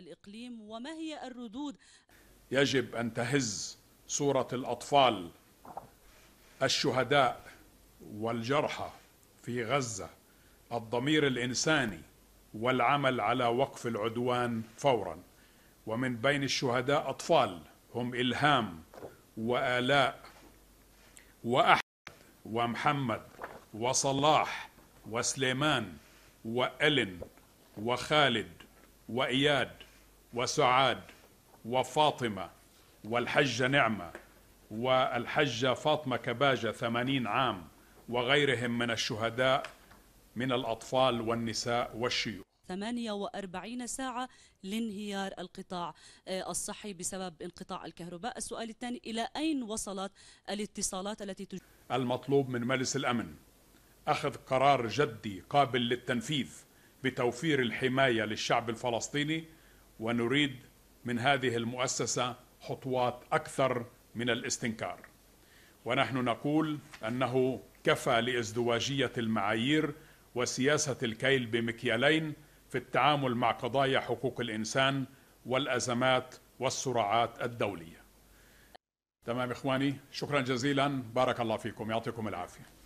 الإقليم وما هي الردود يجب أن تهز صورة الأطفال الشهداء والجرحى في غزة الضمير الإنساني والعمل على وقف العدوان فورا ومن بين الشهداء أطفال هم إلهام وآلاء وأحمد ومحمد وصلاح وسليمان وألن وخالد وإياد وسعاد وفاطمة والحجة نعمة والحجة فاطمة كباجة ثمانين عام وغيرهم من الشهداء من الأطفال والنساء والشيوخ 48 ساعة لانهيار القطاع آه، الصحي بسبب انقطاع الكهرباء السؤال الثاني إلى أين وصلت الاتصالات التي تج... المطلوب من مجلس الأمن أخذ قرار جدي قابل للتنفيذ بتوفير الحماية للشعب الفلسطيني ونريد من هذه المؤسسه خطوات اكثر من الاستنكار ونحن نقول انه كفى لازدواجيه المعايير وسياسه الكيل بمكيالين في التعامل مع قضايا حقوق الانسان والازمات والصراعات الدوليه. تمام اخواني، شكرا جزيلا، بارك الله فيكم، يعطيكم العافيه.